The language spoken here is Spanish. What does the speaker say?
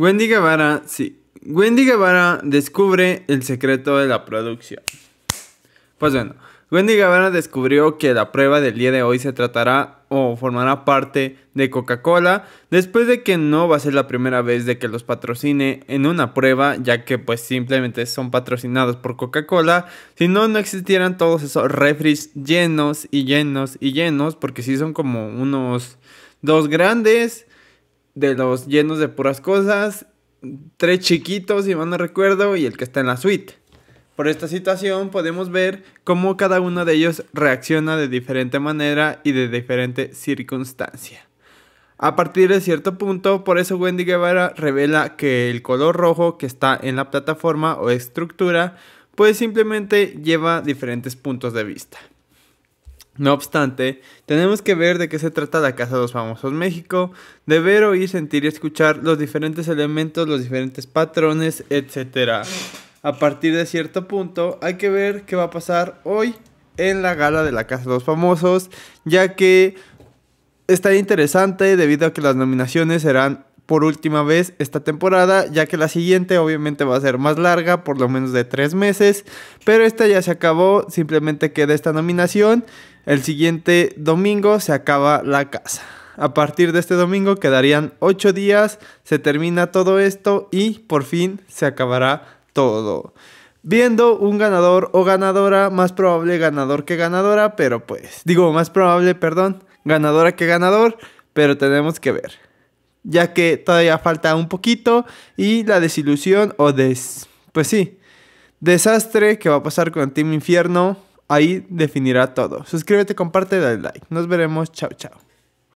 Wendy Guevara, sí. Wendy Guevara descubre el secreto de la producción. Pues bueno, Wendy Guevara descubrió que la prueba del día de hoy se tratará o formará parte de Coca-Cola, después de que no va a ser la primera vez de que los patrocine en una prueba, ya que pues simplemente son patrocinados por Coca-Cola, si no, no existieran todos esos refres llenos y llenos y llenos, porque si sí son como unos dos grandes de los llenos de puras cosas, tres chiquitos, si mal no recuerdo, y el que está en la suite. Por esta situación podemos ver cómo cada uno de ellos reacciona de diferente manera y de diferente circunstancia. A partir de cierto punto, por eso Wendy Guevara revela que el color rojo que está en la plataforma o estructura, pues simplemente lleva diferentes puntos de vista. No obstante, tenemos que ver de qué se trata la Casa de los Famosos México, de ver, oír, sentir y escuchar los diferentes elementos, los diferentes patrones, etc. A partir de cierto punto, hay que ver qué va a pasar hoy en la gala de la Casa de los Famosos, ya que está interesante debido a que las nominaciones serán por última vez esta temporada, ya que la siguiente obviamente va a ser más larga, por lo menos de tres meses, pero esta ya se acabó, simplemente queda esta nominación, el siguiente domingo se acaba la casa. A partir de este domingo quedarían ocho días, se termina todo esto y por fin se acabará todo. Viendo un ganador o ganadora, más probable ganador que ganadora, pero pues, digo, más probable, perdón, ganadora que ganador, pero tenemos que ver ya que todavía falta un poquito y la desilusión o des... pues sí, desastre que va a pasar con el Team Infierno, ahí definirá todo. Suscríbete, comparte, dale like. Nos veremos, chao, chao.